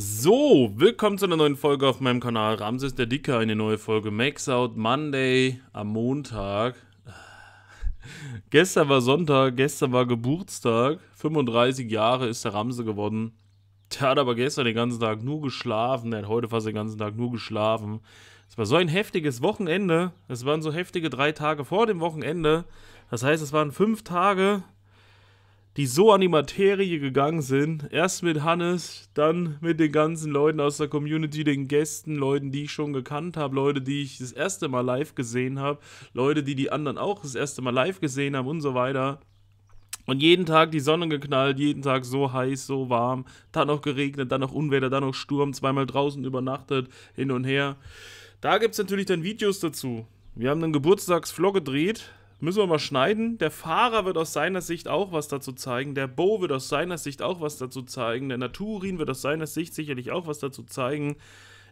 So, willkommen zu einer neuen Folge auf meinem Kanal Ramses der Dicke, eine neue Folge Max Out Monday am Montag. gestern war Sonntag, gestern war Geburtstag, 35 Jahre ist der Ramse geworden. Der hat aber gestern den ganzen Tag nur geschlafen, der hat heute fast den ganzen Tag nur geschlafen. Es war so ein heftiges Wochenende, es waren so heftige drei Tage vor dem Wochenende. Das heißt, es waren fünf Tage, die so an die Materie gegangen sind. Erst mit Hannes, dann mit den ganzen Leuten aus der Community, den Gästen, Leuten, die ich schon gekannt habe, Leute, die ich das erste Mal live gesehen habe, Leute, die die anderen auch das erste Mal live gesehen haben und so weiter. Und jeden Tag die Sonne geknallt, jeden Tag so heiß, so warm, dann noch geregnet, dann noch Unwetter, dann noch Sturm, zweimal draußen übernachtet, hin und her. Da gibt es natürlich dann Videos dazu. Wir haben einen Geburtstagsvlog gedreht, Müssen wir mal schneiden. Der Fahrer wird aus seiner Sicht auch was dazu zeigen. Der Bo wird aus seiner Sicht auch was dazu zeigen. Der Naturin wird aus seiner Sicht sicherlich auch was dazu zeigen.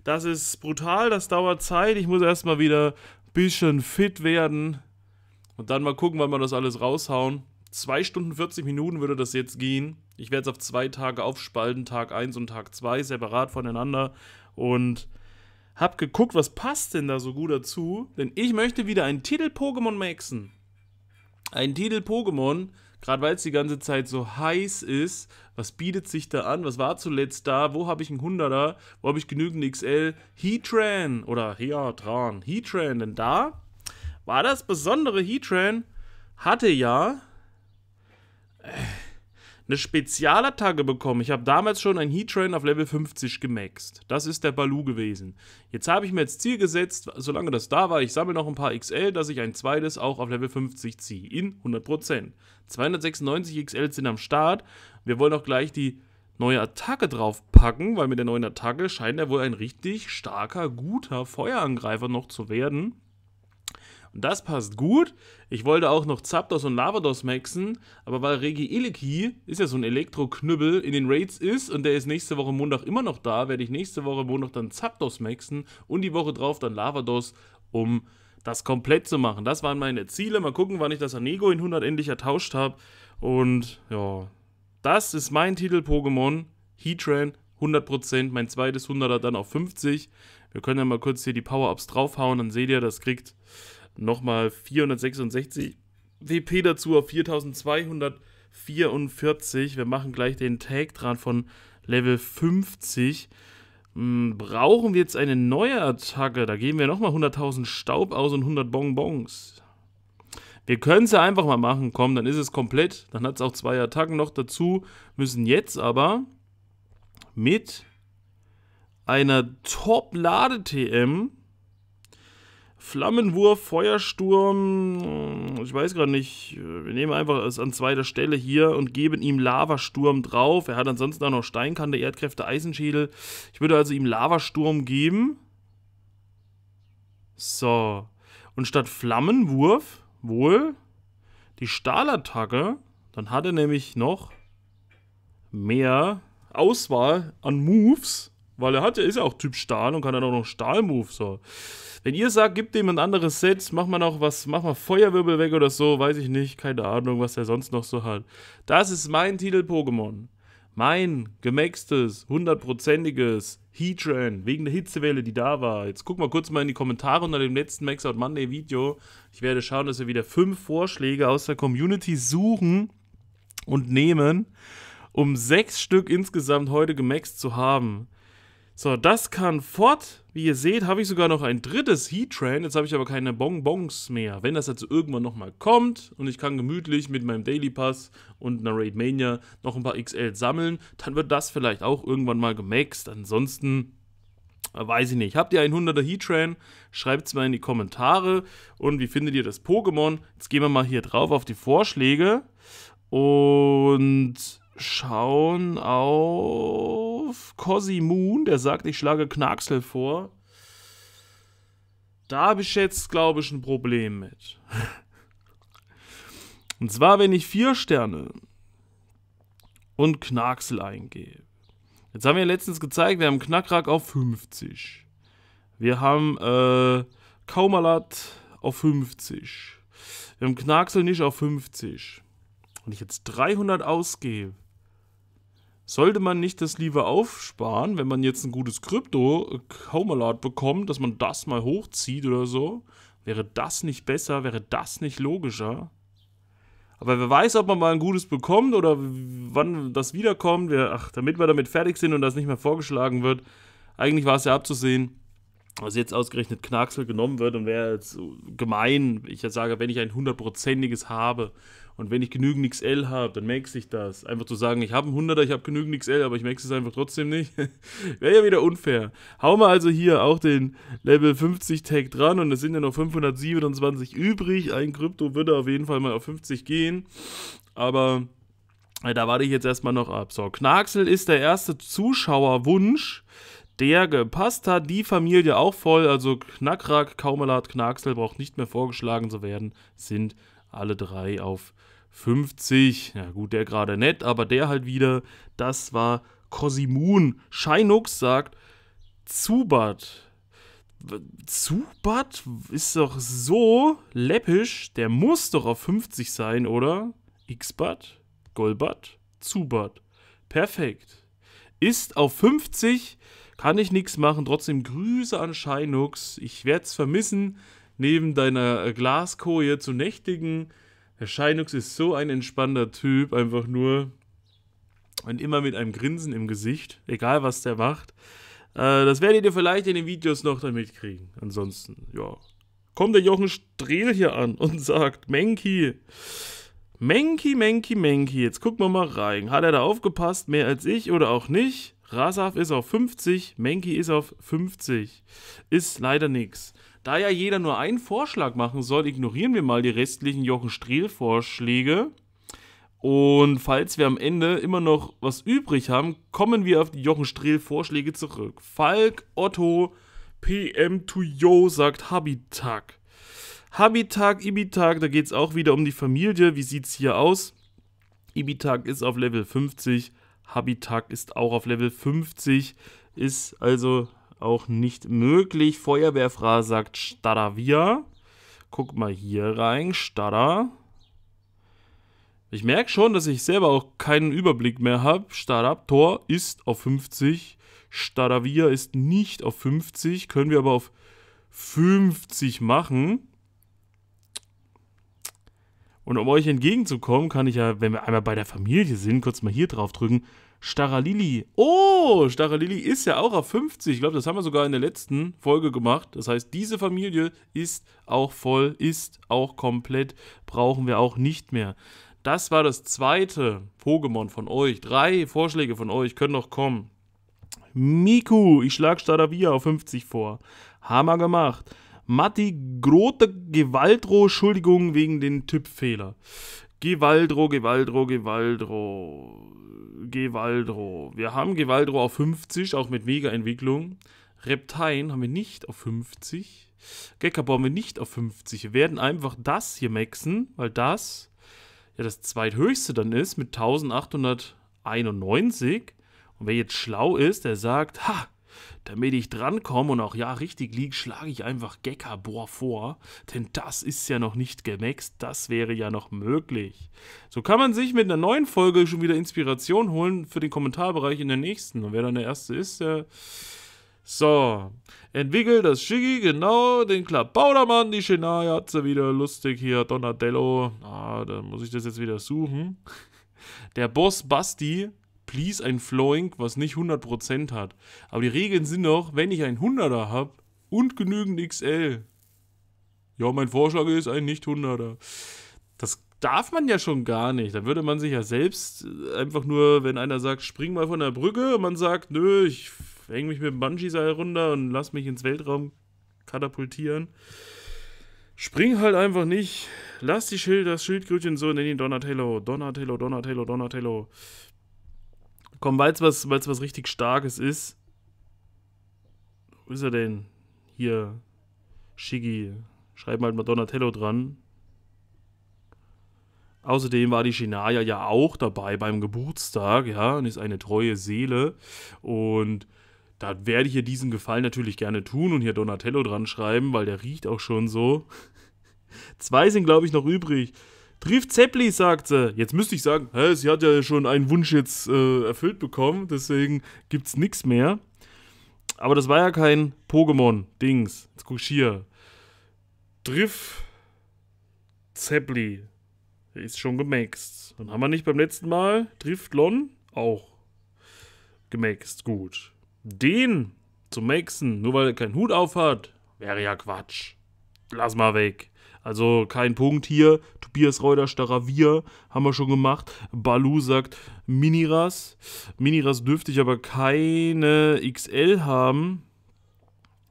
Das ist brutal, das dauert Zeit. Ich muss erstmal wieder ein bisschen fit werden. Und dann mal gucken, wann wir das alles raushauen. 2 Stunden 40 Minuten würde das jetzt gehen. Ich werde es auf zwei Tage aufspalten, Tag 1 und Tag 2, separat voneinander. Und hab geguckt, was passt denn da so gut dazu. Denn ich möchte wieder ein Titel Pokémon maxen. Ein Titel Pokémon, gerade weil es die ganze Zeit so heiß ist, was bietet sich da an? Was war zuletzt da? Wo habe ich einen 100er? Wo habe ich genügend XL? Heatran oder Heatran, Heatran, denn da war das besondere Heatran hatte ja Äh, eine Spezialattacke bekommen. Ich habe damals schon einen Heat Train auf Level 50 gemaxt. Das ist der Balu gewesen. Jetzt habe ich mir als Ziel gesetzt, solange das da war, ich sammle noch ein paar XL, dass ich ein zweites auch auf Level 50 ziehe. In 100%. 296 XL sind am Start. Wir wollen auch gleich die neue Attacke draufpacken, weil mit der neuen Attacke scheint er wohl ein richtig starker, guter Feuerangreifer noch zu werden. Und das passt gut. Ich wollte auch noch Zapdos und Lavados maxen, aber weil Regi Iliki ist ja so ein Elektro-Knüppel in den Raids ist und der ist nächste Woche Montag immer noch da, werde ich nächste Woche Montag dann Zapdos maxen und die Woche drauf dann Lavados, um das komplett zu machen. Das waren meine Ziele. Mal gucken, wann ich das Anego in 100 endlich ertauscht habe. Und ja, das ist mein Titel Pokémon. Heatran 100%, mein zweites 100er dann auf 50. Wir können ja mal kurz hier die Power-Ups draufhauen, dann seht ihr, das kriegt nochmal 466 WP dazu auf 4244. Wir machen gleich den Tag dran von Level 50. Hm, brauchen wir jetzt eine neue Attacke? Da geben wir nochmal 100.000 Staub aus und 100 Bonbons. Wir können es ja einfach mal machen. Komm, dann ist es komplett. Dann hat es auch zwei Attacken noch dazu. Müssen jetzt aber mit einer Top-Lade-TM Flammenwurf, Feuersturm, äh, ich weiß gerade nicht. Äh, wir nehmen einfach es an zweiter Stelle hier und geben ihm Lavasturm drauf. Er hat ansonsten auch noch Steinkante, Erdkräfte, Eisenschädel. Ich würde also ihm Lavasturm geben. So. Und statt Flammenwurf wohl die Stahlattacke. Dann hat er nämlich noch mehr Auswahl an Moves. Weil er hat, ist ja auch Typ Stahl und kann dann auch noch stahl So. Wenn ihr sagt, gebt dem ein anderes Set, mach mal noch was, mach mal Feuerwirbel weg oder so, weiß ich nicht, keine Ahnung, was er sonst noch so hat. Das ist mein Titel Pokémon. Mein gemaxtes, hundertprozentiges Heatran, wegen der Hitzewelle, die da war. Jetzt guck mal kurz mal in die Kommentare unter dem letzten Max Out Monday Video. Ich werde schauen, dass wir wieder fünf Vorschläge aus der Community suchen und nehmen, um sechs Stück insgesamt heute gemaxt zu haben. So, das kann fort. Wie ihr seht, habe ich sogar noch ein drittes Heat-Train. Jetzt habe ich aber keine Bonbons mehr. Wenn das jetzt irgendwann nochmal kommt und ich kann gemütlich mit meinem Daily Pass und einer Raid Mania noch ein paar XL sammeln, dann wird das vielleicht auch irgendwann mal gemaxt. Ansonsten weiß ich nicht. Habt ihr 100er Heatran? Schreibt es mal in die Kommentare. Und wie findet ihr das Pokémon? Jetzt gehen wir mal hier drauf auf die Vorschläge und schauen auf drauf. Cosy Moon, der sagt, ich schlage Knacksel vor. Da habe ich jetzt, glaube ich, ein Problem mit. und zwar, wenn ich vier Sterne und Knacksel eingebe. Jetzt haben wir letztens gezeigt, wir haben Knackrack auf 50. Wir haben äh, Kaumalat auf 50. Wir haben Knacksel nicht auf 50. Und ich jetzt 300 ausgebe, sollte man nicht das lieber aufsparen, wenn man jetzt ein gutes Krypto-Homealert äh, bekommt, dass man das mal hochzieht oder so? Wäre das nicht besser? Wäre das nicht logischer? Aber wer weiß, ob man mal ein gutes bekommt oder wann das wiederkommt. ach, damit wir damit fertig sind und das nicht mehr vorgeschlagen wird. Eigentlich war es ja abzusehen also jetzt ausgerechnet Knacksel genommen wird und wäre jetzt gemein, ich jetzt sage, wenn ich ein hundertprozentiges habe und wenn ich genügend XL habe, dann merke ich das. Einfach zu sagen, ich habe ein 100er, ich habe genügend XL, aber ich merke es einfach trotzdem nicht, wäre ja wieder unfair. Hauen wir also hier auch den Level 50 Tag dran und es sind ja noch 527 übrig. Ein Krypto würde auf jeden Fall mal auf 50 gehen, aber äh, da warte ich jetzt erstmal noch ab. So, Knacksel ist der erste Zuschauerwunsch der gepasst hat. Die Familie auch voll, also Knackrack, Kaumelat, Knacksel braucht nicht mehr vorgeschlagen zu werden, sind alle drei auf 50. Ja gut, der gerade nett, aber der halt wieder, das war Cosimun. Scheinux sagt Zubat. Zubat ist doch so läppisch, der muss doch auf 50 sein, oder? Xbat, Golbat, Zubat. Perfekt. Ist auf 50 kann ich nichts machen. Trotzdem Grüße an Scheinux. Ich werde es vermissen, neben deiner äh, Glaskoje zu nächtigen. Der Scheinux ist so ein entspannter Typ, einfach nur. Und immer mit einem Grinsen im Gesicht, egal was der macht. Äh, das werdet ihr vielleicht in den Videos noch dann mitkriegen. Ansonsten, ja. Kommt der Jochen Strehl hier an und sagt: Menki. Menki, Menki, Menki. Jetzt gucken wir mal rein. Hat er da aufgepasst, mehr als ich oder auch nicht? Rasaf ist auf 50, Menki ist auf 50. Ist leider nichts. Da ja jeder nur einen Vorschlag machen soll, ignorieren wir mal die restlichen Jochen Strehl-Vorschläge. Und falls wir am Ende immer noch was übrig haben, kommen wir auf die Jochen Strehl-Vorschläge zurück. Falk Otto PM2Yo sagt Habitag. Habitag, Ibitag, da geht es auch wieder um die Familie. Wie sieht es hier aus? Ibitag ist auf Level 50. Habitak ist auch auf Level 50, ist also auch nicht möglich. Feuerwehrfra sagt Staravia. Guck mal hier rein, Stara. Ich merke schon, dass ich selber auch keinen Überblick mehr habe. Staraptor ist auf 50, Staravia ist nicht auf 50, können wir aber auf 50 machen. Und um euch entgegenzukommen, kann ich ja, wenn wir einmal bei der Familie sind, kurz mal hier drauf drücken. Staralili. Oh, Staralili ist ja auch auf 50. Ich glaube, das haben wir sogar in der letzten Folge gemacht. Das heißt, diese Familie ist auch voll, ist auch komplett, brauchen wir auch nicht mehr. Das war das zweite Pokémon von euch. Drei Vorschläge von euch können noch kommen. Miku, ich schlage Staravia auf 50 vor. Hammer gemacht. Matti Grote Gewaltro, Entschuldigung wegen den Tippfehler. Gewaldro, Gewaldro, Gewaldro, Gewaldro. Wir haben Gewaldro auf 50, auch mit Mega-Entwicklung. Reptien haben wir nicht auf 50. Gekabor haben wir nicht auf 50. Wir werden einfach das hier maxen, weil das ja das zweithöchste dann ist mit 1891. Und wer jetzt schlau ist, der sagt, ha, damit ich drankomme und auch ja richtig liege, schlage ich einfach Gekabor vor, denn das ist ja noch nicht gemaxt, das wäre ja noch möglich. So kann man sich mit einer neuen Folge schon wieder Inspiration holen für den Kommentarbereich in der nächsten. Und wer dann der Erste ist, der... So, entwickelt das Shiggy, genau, den Klabaudermann, die Shinai hat sie wieder lustig hier, Donatello. Ah, da muss ich das jetzt wieder suchen. Der Boss Basti Fließ, ein Floink, was nicht 100% hat. Aber die Regeln sind doch, wenn ich ein 100er habe und genügend XL. Ja, mein Vorschlag ist ein Nicht-100er. Das darf man ja schon gar nicht. Da würde man sich ja selbst äh, einfach nur, wenn einer sagt, spring mal von der Brücke, und man sagt, nö, ich hänge mich mit dem Bungee-Seil runter und lass mich ins Weltraum katapultieren. Spring halt einfach nicht. Lass die Schild, das Schildkrötchen so in den Donatello. Donatello, Donatello, Donatello. Komm, weil es was, weil's was richtig Starkes ist. Wo ist er denn? Hier. Shiggy. Schreiben halt mal Donatello dran. Außerdem war die Shinaya ja auch dabei beim Geburtstag, ja, und ist eine treue Seele. Und da werde ich ihr diesen Gefallen natürlich gerne tun und hier Donatello dran schreiben, weil der riecht auch schon so. Zwei sind, glaube ich, noch übrig. Trief Zeppli, sagt sie. Jetzt müsste ich sagen, hä, sie hat ja schon einen Wunsch jetzt äh, erfüllt bekommen, deswegen gibt's nichts mehr. Aber das war ja kein Pokémon-Dings. Jetzt guck ich hier. Triff Der Ist schon gemaxt. Dann haben wir nicht beim letzten Mal Lon auch gemaxt. Gut. Den zu maxen, nur weil er keinen Hut auf hat, wäre ja Quatsch. Lass mal weg. Also kein Punkt hier. Tobias Reuter, Staravia haben wir schon gemacht. Balu sagt Miniras. Miniras dürfte ich aber keine XL haben.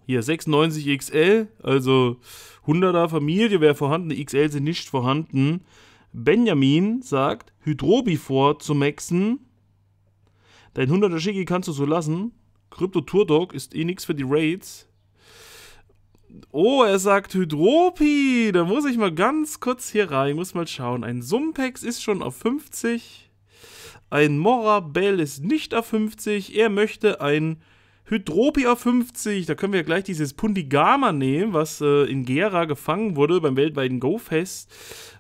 Hier 96 XL, also 100er Familie wäre vorhanden, XL sind nicht vorhanden. Benjamin sagt, Hydrobifor zu maxen. Dein 100er Schicki kannst du so lassen. Krypto Turdog ist eh nichts für die Raids. Oh, er sagt Hydropi. Da muss ich mal ganz kurz hier rein. Ich muss mal schauen. Ein Sumpex ist schon auf 50. Ein Morabell ist nicht auf 50. Er möchte ein Hydropi auf 50. Da können wir gleich dieses Pundigama nehmen, was äh, in Gera gefangen wurde beim weltweiten Go-Fest.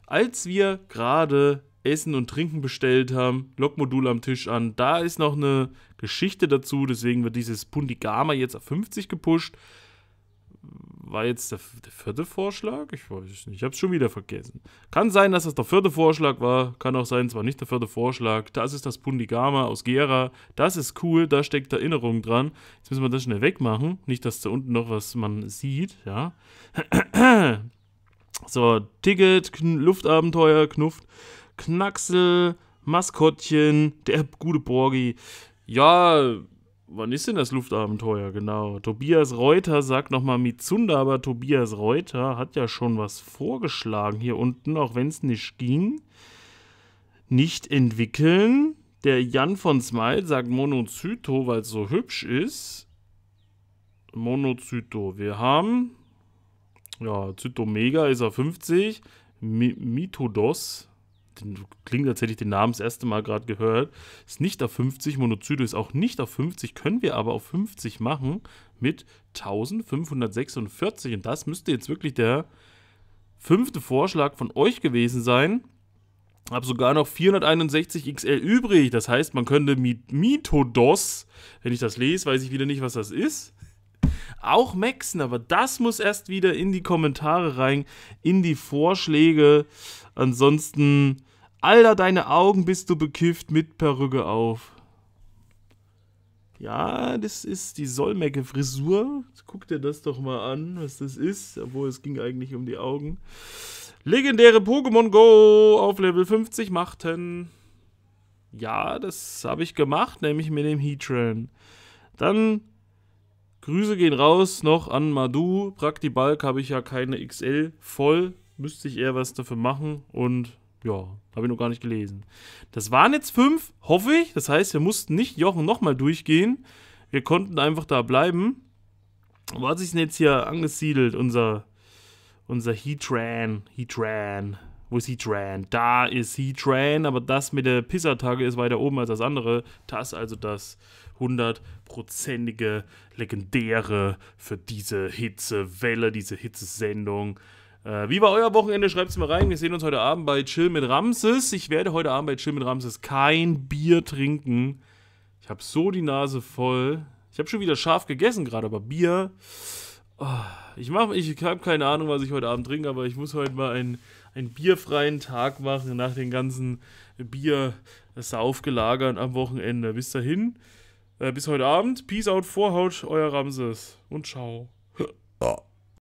Als wir gerade Essen und Trinken bestellt haben, Lokmodul am Tisch an. Da ist noch eine Geschichte dazu, deswegen wird dieses Pundigama jetzt auf 50 gepusht war jetzt der, der vierte Vorschlag? Ich weiß nicht, ich habe es schon wieder vergessen. Kann sein, dass das der vierte Vorschlag war, kann auch sein, es war nicht der vierte Vorschlag. Das ist das Pundigama aus Gera, das ist cool, da steckt Erinnerung dran. Jetzt müssen wir das schnell wegmachen, nicht, dass da unten noch was man sieht, ja. so, Ticket, Kn Luftabenteuer, Knuft, Knacksel, Maskottchen, der gute Borgi. Ja, wann ist denn das Luftabenteuer? Genau. Tobias Reuter sagt nochmal Mizunda, aber Tobias Reuter hat ja schon was vorgeschlagen hier unten, auch wenn es nicht ging. Nicht entwickeln. Der Jan von Smile sagt Monozyto, weil es so hübsch ist. Monozyto. Wir haben. Ja, Zytomega ist er 50. Mi Mitodos den Klingt, als hätte ich den Namen das erste Mal gerade gehört. Ist nicht auf 50. Monozydo ist auch nicht auf 50. Können wir aber auf 50 machen mit 1546. Und das müsste jetzt wirklich der fünfte Vorschlag von euch gewesen sein. Hab sogar noch 461 XL übrig. Das heißt, man könnte mit Mitodos, wenn ich das lese, weiß ich wieder nicht, was das ist auch Maxen, aber das muss erst wieder in die Kommentare rein, in die Vorschläge. Ansonsten, Alter, deine Augen bist du bekifft mit Perücke auf. Ja, das ist die Solmecke-Frisur. Guck dir das doch mal an, was das ist. Obwohl, es ging eigentlich um die Augen. Legendäre Pokémon Go auf Level 50 machten. Ja, das habe ich gemacht, nämlich mit dem Heatran. Dann Grüße gehen raus noch an Madu. Praktibalk habe ich ja keine XL voll. Müsste ich eher was dafür machen. Und ja, habe ich noch gar nicht gelesen. Das waren jetzt fünf, hoffe ich. Das heißt, wir mussten nicht Jochen nochmal durchgehen. Wir konnten einfach da bleiben. Wo hat sich denn jetzt hier angesiedelt, unser, unser Heatran? Heatran. Wo ist Heatran? Da ist Heatran, aber das mit der Pissertage ist weiter oben als das andere. Das also das hundertprozentige legendäre für diese Hitzewelle, diese Hitzesendung. Äh, wie war euer Wochenende? Schreibt es mal rein. Wir sehen uns heute Abend bei Chill mit Ramses. Ich werde heute Abend bei Chill mit Ramses kein Bier trinken. Ich habe so die Nase voll. Ich habe schon wieder scharf gegessen gerade, aber Bier. Oh, ich mach, ich habe keine Ahnung, was ich heute Abend trinke, aber ich muss heute mal einen, einen bierfreien Tag machen nach den ganzen Bier-Saufgelagern am Wochenende. Bis dahin äh, bis heute Abend. Peace out, Vorhaut, euer Ramses. Und ciao. Ja.